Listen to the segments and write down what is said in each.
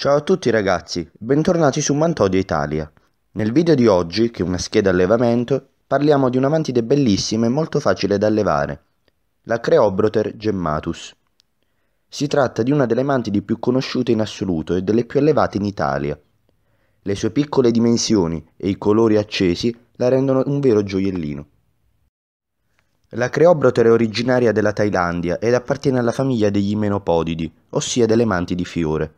Ciao a tutti ragazzi, bentornati su Mantodia Italia. Nel video di oggi, che è una scheda allevamento, parliamo di una mantide bellissima e molto facile da allevare, la Creobroter gemmatus. Si tratta di una delle mantidi più conosciute in assoluto e delle più allevate in Italia. Le sue piccole dimensioni e i colori accesi la rendono un vero gioiellino. La Creobroter è originaria della Thailandia ed appartiene alla famiglia degli imenopodidi, ossia delle mantidi fiore.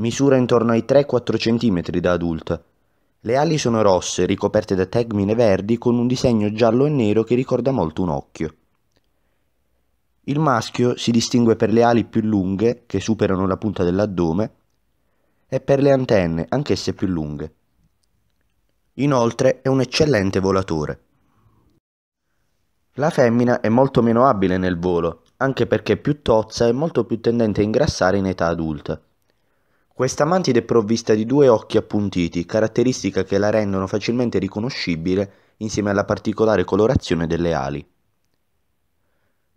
Misura intorno ai 3-4 cm da adulta. Le ali sono rosse, ricoperte da tegmine verdi con un disegno giallo e nero che ricorda molto un occhio. Il maschio si distingue per le ali più lunghe, che superano la punta dell'addome, e per le antenne, anch'esse più lunghe. Inoltre è un eccellente volatore. La femmina è molto meno abile nel volo, anche perché è più tozza e molto più tendente a ingrassare in età adulta. Questa mantide è provvista di due occhi appuntiti, caratteristica che la rendono facilmente riconoscibile insieme alla particolare colorazione delle ali.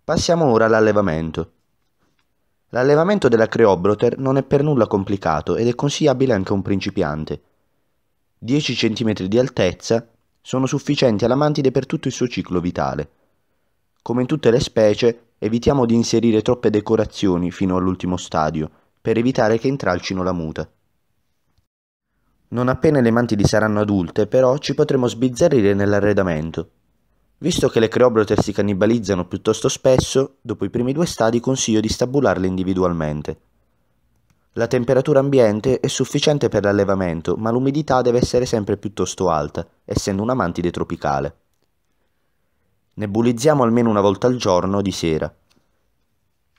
Passiamo ora all'allevamento. L'allevamento della Creobroter non è per nulla complicato ed è consigliabile anche a un principiante. 10 cm di altezza sono sufficienti alla mantide per tutto il suo ciclo vitale. Come in tutte le specie, evitiamo di inserire troppe decorazioni fino all'ultimo stadio, per evitare che intralcino la muta. Non appena le mantidi saranno adulte, però, ci potremo sbizzarrire nell'arredamento. Visto che le creobroter si cannibalizzano piuttosto spesso, dopo i primi due stadi consiglio di stabularle individualmente. La temperatura ambiente è sufficiente per l'allevamento, ma l'umidità deve essere sempre piuttosto alta, essendo una mantide tropicale. Nebulizziamo almeno una volta al giorno di sera.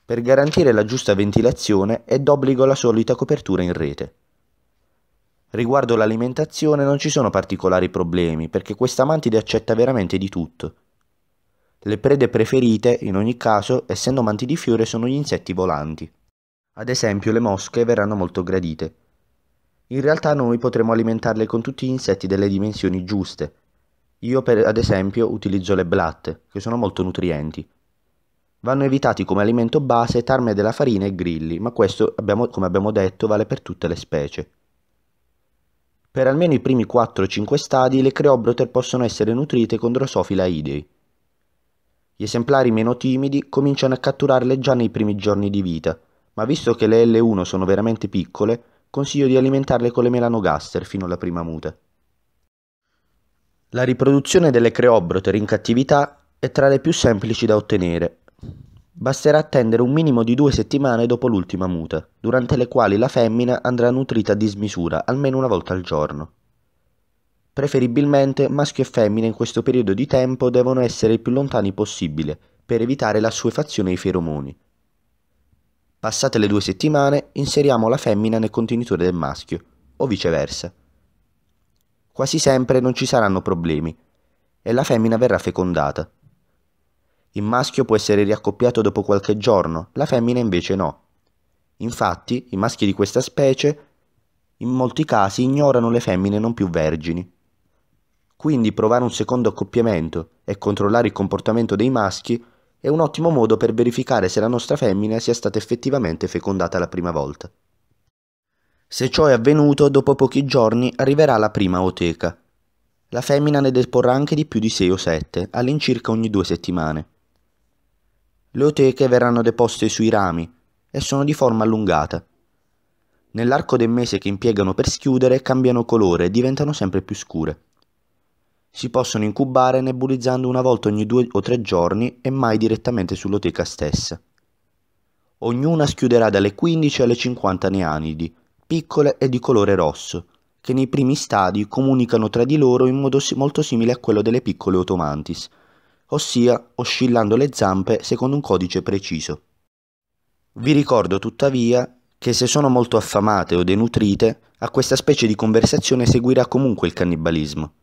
Per garantire la giusta ventilazione è d'obbligo la solita copertura in rete. Riguardo l'alimentazione non ci sono particolari problemi perché questa mantide accetta veramente di tutto. Le prede preferite, in ogni caso, essendo mantidi fiore, sono gli insetti volanti. Ad esempio le mosche verranno molto gradite. In realtà noi potremo alimentarle con tutti gli insetti delle dimensioni giuste. Io per ad esempio utilizzo le blatte, che sono molto nutrienti. Vanno evitati come alimento base tarme della farina e grilli, ma questo, abbiamo, come abbiamo detto, vale per tutte le specie. Per almeno i primi 4-5 stadi le creobroter possono essere nutrite con drosofila idei. Gli esemplari meno timidi cominciano a catturarle già nei primi giorni di vita, ma visto che le L1 sono veramente piccole, consiglio di alimentarle con le melanogaster fino alla prima muta. La riproduzione delle creobroter in cattività è tra le più semplici da ottenere Basterà attendere un minimo di due settimane dopo l'ultima muta, durante le quali la femmina andrà nutrita a dismisura almeno una volta al giorno. Preferibilmente maschio e femmina in questo periodo di tempo devono essere il più lontani possibile per evitare l'assuefazione ai feromoni. Passate le due settimane inseriamo la femmina nel contenitore del maschio, o viceversa. Quasi sempre non ci saranno problemi e la femmina verrà fecondata. Il maschio può essere riaccoppiato dopo qualche giorno, la femmina invece no. Infatti, i maschi di questa specie in molti casi ignorano le femmine non più vergini. Quindi provare un secondo accoppiamento e controllare il comportamento dei maschi è un ottimo modo per verificare se la nostra femmina sia stata effettivamente fecondata la prima volta. Se ciò è avvenuto, dopo pochi giorni arriverà la prima oteca. La femmina ne deporrà anche di più di 6 o 7, all'incirca ogni due settimane. Le oteche verranno deposte sui rami e sono di forma allungata. Nell'arco del mese che impiegano per schiudere cambiano colore e diventano sempre più scure. Si possono incubare nebulizzando una volta ogni due o tre giorni e mai direttamente sull'oteca stessa. Ognuna schiuderà dalle 15 alle 50 neanidi, piccole e di colore rosso, che nei primi stadi comunicano tra di loro in modo molto simile a quello delle piccole automantis, ossia oscillando le zampe secondo un codice preciso. Vi ricordo tuttavia che se sono molto affamate o denutrite, a questa specie di conversazione seguirà comunque il cannibalismo.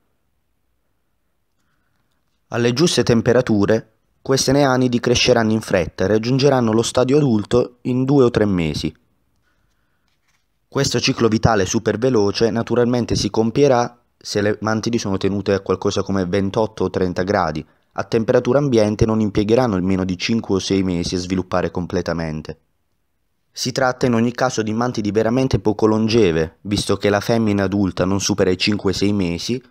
Alle giuste temperature, queste neanidi cresceranno in fretta e raggiungeranno lo stadio adulto in due o tre mesi. Questo ciclo vitale super veloce naturalmente si compierà se le mantidi sono tenute a qualcosa come 28 o 30 gradi, a temperatura ambiente non impiegheranno almeno di 5 o 6 mesi a sviluppare completamente. Si tratta in ogni caso di mantidi veramente poco longeve, visto che la femmina adulta non supera i 5-6 mesi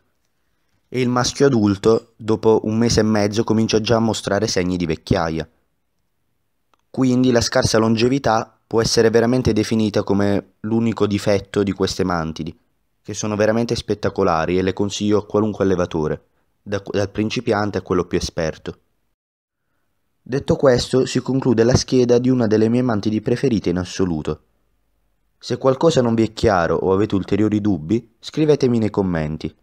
e il maschio adulto dopo un mese e mezzo comincia già a mostrare segni di vecchiaia. Quindi la scarsa longevità può essere veramente definita come l'unico difetto di queste mantidi, che sono veramente spettacolari e le consiglio a qualunque allevatore da, dal principiante a quello più esperto. Detto questo, si conclude la scheda di una delle mie mantidi preferite in assoluto. Se qualcosa non vi è chiaro o avete ulteriori dubbi, scrivetemi nei commenti.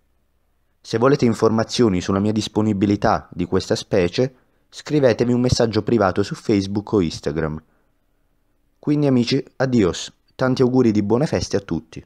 Se volete informazioni sulla mia disponibilità di questa specie, scrivetemi un messaggio privato su Facebook o Instagram. Quindi amici, addios, tanti auguri di buone feste a tutti.